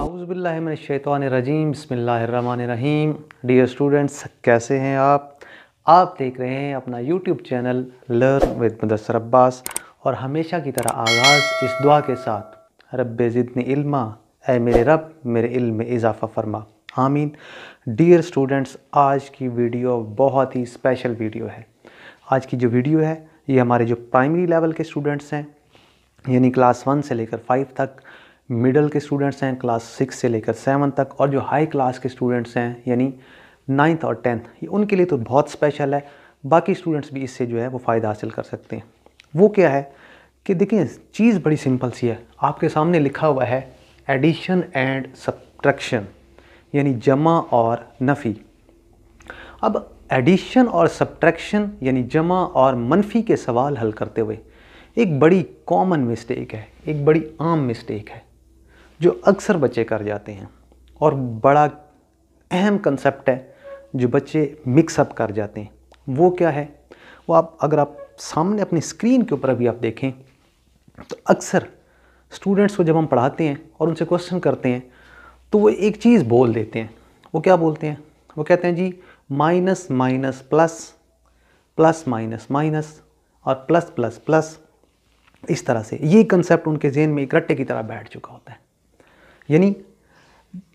आउज़बिल्लिनशैतरजीम बसमीम dear students कैसे हैं आप आप देख रहे हैं अपना YouTube channel learn with Mudassar Abbas और हमेशा की तरह आगाज़ इस दुआ के साथ रब ज़िदन इल्मा ए मेरे रब मेरे इल्म में इजाफ़ा फरमा आमीन डियर स्टूडेंट्स आज की वीडियो बहुत ही स्पेशल वीडियो है आज की जो वीडियो है ये हमारे जो प्राइमरी लेवल के स्टूडेंट्स हैं यानी क्लास वन से लेकर फाइव तक मिडल के स्टूडेंट्स हैं क्लास सिक्स से लेकर सेवन तक और जो हाई क्लास के स्टूडेंट्स हैं यानी नाइन्थ और टेंथ ये उनके लिए तो बहुत स्पेशल है बाकी स्टूडेंट्स भी इससे जो है वो फ़ायदा हासिल कर सकते हैं वो क्या है कि देखिए चीज़ बड़ी सिंपल सी है आपके सामने लिखा हुआ है एडिशन एंड सब्ट्रैक्शन यानी जमा और नफ़ी अब एडिशन और सब्ट्रैक्शन यानी जमा और मनफी के सवाल हल करते हुए एक बड़ी कॉमन मिस्टेक है एक बड़ी आम मिस्टेक है जो अक्सर बच्चे कर जाते हैं और बड़ा अहम कंसेप्ट है जो बच्चे मिक्सअप कर जाते हैं वो क्या है वो आप अगर आप सामने अपनी स्क्रीन के ऊपर अभी आप देखें तो अक्सर स्टूडेंट्स को जब हम पढ़ाते हैं और उनसे क्वेश्चन करते हैं तो वो एक चीज़ बोल देते हैं वो क्या बोलते हैं वो कहते हैं जी minus minus plus plus minus minus और प्लस प्लस प्लस इस तरह से ये कंसेप्ट उनके जहन में एक रट्टे की तरह बैठ चुका होता है यानी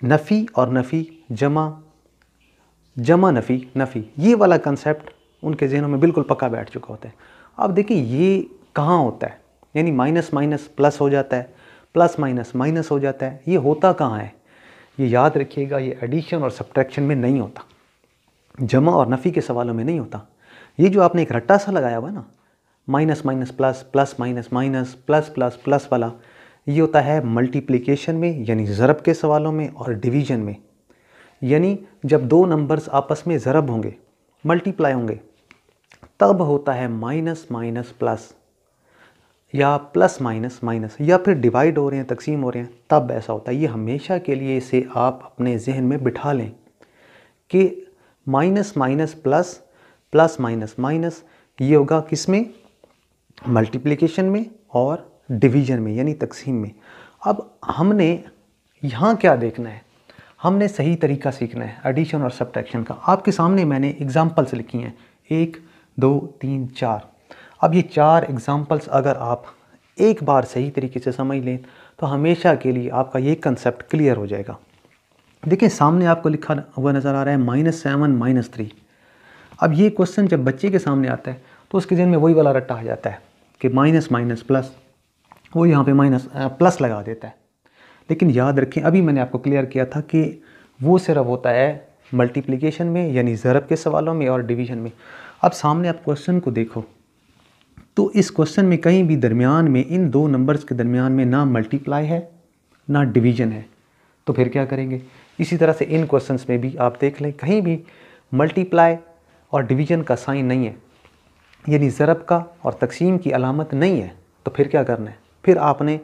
नफ़ी और नफ़ी जमा जमा नफ़ी नफ़ी ये वाला कंसेप्ट उनके जहनों में बिल्कुल पक्का बैठ चुका होता है अब देखिए ये कहाँ होता है यानी माइनस माइनस प्लस हो जाता है प्लस माइनस माइनस हो जाता है ये होता कहाँ है ये याद रखिएगा ये एडिशन और सब्ट्रैक्शन में नहीं होता जमा और नफ़ी के सवालों में नहीं होता ये जो आपने एक रट्टा सा लगाया हुआ ना minus minus plus plus minus minus plus plus plus वाला ये होता है मल्टीप्लिकेशन में यानी ज़रब के सवालों में और डिवीजन में यानी जब दो नंबर्स आपस में ज़रब होंगे मल्टीप्लाई होंगे तब होता है माइनस माइनस प्लस या प्लस माइनस माइनस या फिर डिवाइड हो रहे हैं तकसीम हो रहे हैं तब ऐसा होता है ये हमेशा के लिए इसे आप अपने जहन में बिठा लें कि minus minus plus plus minus minus ये होगा किस में मल्टीप्लीकेशन में और डिवीजन में यानी तकसीम में अब हमने यहाँ क्या देखना है हमने सही तरीका सीखना है एडिशन और सब्ट्रैक्शन का आपके सामने मैंने एग्ज़ाम्पल्स लिखी हैं एक दो तीन चार अब ये चार एग्ज़ाम्पल्स अगर आप एक बार सही तरीके से समझ लें तो हमेशा के लिए आपका ये कंसेप्ट क्लियर हो जाएगा देखिए सामने आपको लिखा हुआ नज़र आ रहा है माइनस सेवन माइनस थ्री अब ये क्वेश्चन जब बच्चे के सामने आता है तो उसके जहन में वही वाला रट्टा आ जाता है कि माइनस माइनस प्लस वो यहाँ पे माइनस प्लस लगा देता है लेकिन याद रखें अभी मैंने आपको क्लियर किया था कि वो सिर्फ होता है मल्टीप्लीकेशन में यानी ज़रब के सवालों में और डिवीजन में अब सामने आप क्वेश्चन को देखो तो इस क्वेश्चन में कहीं भी दरमियान में इन दो नंबर्स के दरमियान में ना मल्टीप्लाई है ना डिवीजन है तो फिर क्या करेंगे इसी तरह से इन क्वेश्चन में भी आप देख लें कहीं भी मल्टीप्लाई और डिवीजन का साइन नहीं है यानी ज़रब का और तकसीम की अलामत नहीं है तो फिर क्या करना है फिर आपने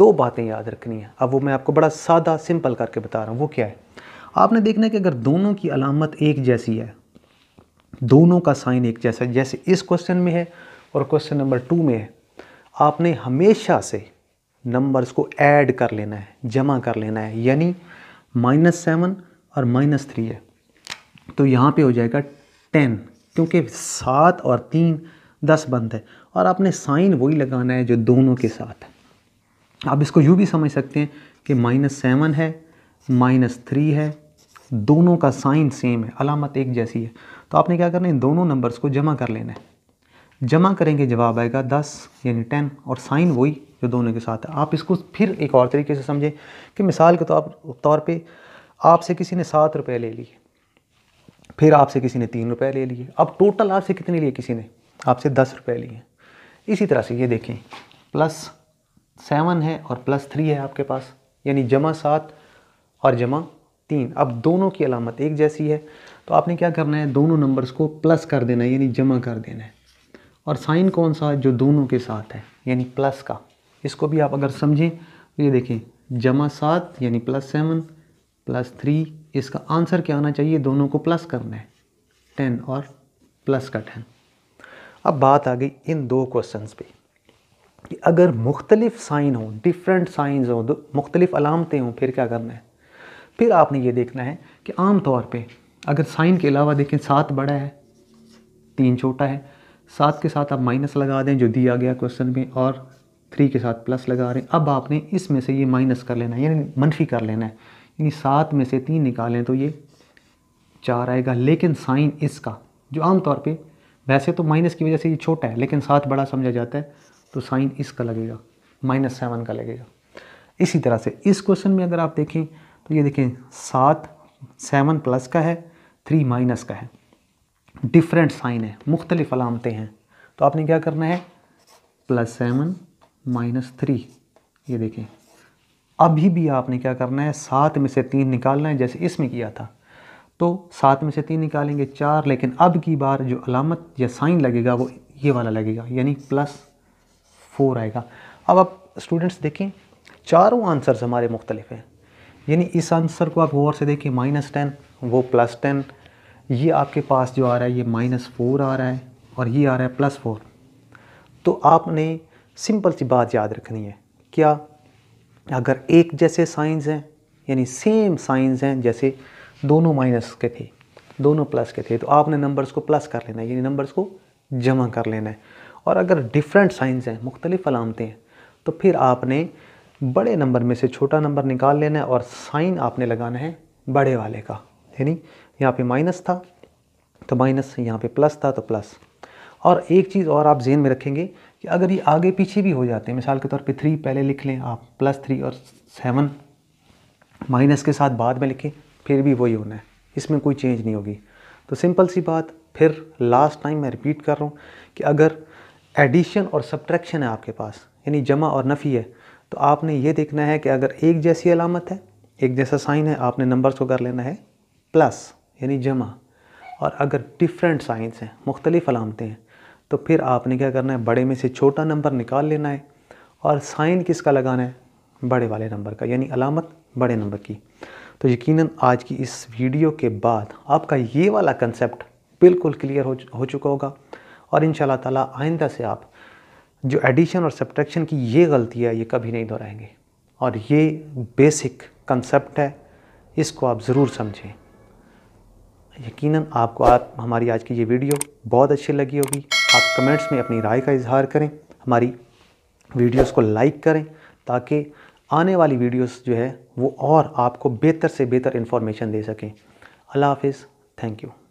दो बातें याद रखनी है अब वो मैं आपको बड़ा सादा सिंपल करके बता रहा हूँ वो क्या है आपने देखना है कि अगर दोनों की अलामत एक जैसी है दोनों का साइन एक जैसा जैसे इस क्वेश्चन में है और क्वेश्चन नंबर टू में है आपने हमेशा से नंबर्स को ऐड कर लेना है जमा कर लेना है यानी माइनस सेवन और माइनस थ्री है तो यहाँ पे हो जाएगा टेन क्योंकि सात और तीन दस बंद है और आपने साइन वही लगाना है जो दोनों के साथ है आप इसको यूँ भी समझ सकते हैं कि माइनस सेवन है माइनस थ्री है दोनों का साइन सेम है अलामत एक जैसी है तो आपने क्या करना है इन दोनों नंबर्स को जमा कर लेना है जमा करेंगे जवाब आएगा दस यानी टेन और साइन वही जो दोनों के साथ है आप इसको फिर एक और तरीके से समझें कि मिसाल के तौर तौर आपसे किसी ने सात रुपये ले लिए फिर आपसे किसी ने तीन रुपये ले लिए अब टोटल आपसे कितने लिए किसी ने आपसे दस रुपये लिए इसी तरह से ये देखें प्लस सेवन है और प्लस थ्री है आपके पास यानी जमा सात और जमा तीन अब दोनों की अलामत एक जैसी है तो आपने क्या करना है दोनों नंबर्स को प्लस कर देना है यानी जमा कर देना है और साइन कौन सा जो दोनों के साथ है यानी प्लस का इसको भी आप अगर समझें तो ये देखें जमा सात यानी प्लस सेवन प्लस थ्री इसका आंसर क्या आना चाहिए दोनों को प्लस करना है टेन और प्लस का टेन अब बात आ गई इन दो क्वेश्चंस पे कि अगर मुख्तलिफ साइन हो डिफरेंट साइंस हो मुख्तलिफ अलामतें हों फिर क्या करना है फिर आपने ये देखना है कि आम तौर पे अगर साइन के अलावा देखें सात बड़ा है तीन छोटा है सात के साथ आप माइनस लगा दें जो दिया गया क्वेश्चन में और थ्री के साथ प्लस लगा रहे हैं अब आपने इसमें से ये माइनस कर लेना है यानी मनफी कर लेना है यानी सात में से तीन निकालें तो ये चार आएगा लेकिन साइन इसका जो आमतौर पर वैसे तो माइनस की वजह से ये छोटा है लेकिन सात बड़ा समझा जाता है तो साइन इसका लगेगा माइनस सेवन का लगेगा इसी तरह से इस क्वेश्चन में अगर आप देखें तो ये देखें सात सेवन प्लस का है थ्री माइनस का है डिफरेंट साइन है मुख्तलिफ अलामतें हैं तो आपने क्या करना है प्लस सेवन माइनस थ्री ये देखें अभी भी आपने क्या करना है सात में से तीन निकालना है जैसे इसमें किया था तो सात में से तीन निकालेंगे चार लेकिन अब की बार जो अलामत या साइन लगेगा वो ये वाला लगेगा यानी प्लस फोर आएगा अब आप स्टूडेंट्स देखें चारों आंसर्स हमारे मुख्तलिफ हैं यानी इस आंसर को आप गौर से देखें माइनस टेन वो प्लस टेन ये आपके पास जो आ रहा है ये माइनस फोर आ रहा है और ये आ रहा है प्लस फोर तो आपने सिंपल सी बात याद रखनी है क्या अगर एक जैसे साइंस हैं यानी सेम साइंस हैं जैसे दोनों माइनस के थे दोनों प्लस के थे तो आपने नंबर्स को प्लस कर लेना है यानी नंबर्स को जमा कर लेना है और अगर डिफरेंट साइंस हैं मुख्तलिफ अलामतें हैं तो फिर आपने बड़े नंबर में से छोटा नंबर निकाल लेना है और साइन आपने लगाना है बड़े वाले का यानी यहाँ पे माइनस था तो माइनस यहाँ पे प्लस था तो प्लस और एक चीज़ और आप जेन में रखेंगे कि अगर ये आगे पीछे भी हो जाते हैं मिसाल के तौर पे थ्री पहले लिख लें आप प्लस थ्री और सेवन माइनस के साथ बाद में लिखें फिर भी वही होना है इसमें कोई चेंज नहीं होगी तो सिंपल सी बात फिर लास्ट टाइम मैं रिपीट कर रहा हूँ कि अगर एडिशन और सब्ट्रैक्शन है आपके पास यानी जमा और नफ़ी है तो आपने ये देखना है कि अगर एक जैसी अलामत है एक जैसा साइन है आपने नंबर्स को कर लेना है प्लस यानी जमा और अगर डिफरेंट साइंस हैं मुख्तलिफ अलामतें हैं तो फिर आपने क्या करना है बड़े में से छोटा नंबर निकाल लेना है और साइन किसका लगाना है बड़े वाले नंबर का यानी अलामत बड़े नंबर की तो यकीनन आज की इस वीडियो के बाद आपका ये वाला कंसेप्ट बिल्कुल क्लियर हो हो चुका होगा और इन ताला आइंदा से आप जो एडिशन और सब्ट्रैक्शन की ये गलती है ये कभी नहीं दोहराएंगे और ये बेसिक कंसेप्ट है इसको आप ज़रूर समझें यकीनन आपको आप हमारी आज की ये वीडियो बहुत अच्छी लगी होगी आप कमेंट्स में अपनी राय का इजहार करें हमारी वीडियोस को लाइक करें ताकि आने वाली वीडियोस जो है वो और आपको बेहतर से बेहतर इन्फॉर्मेशन दे सकें अल्लाह हाफिज़ थैंक यू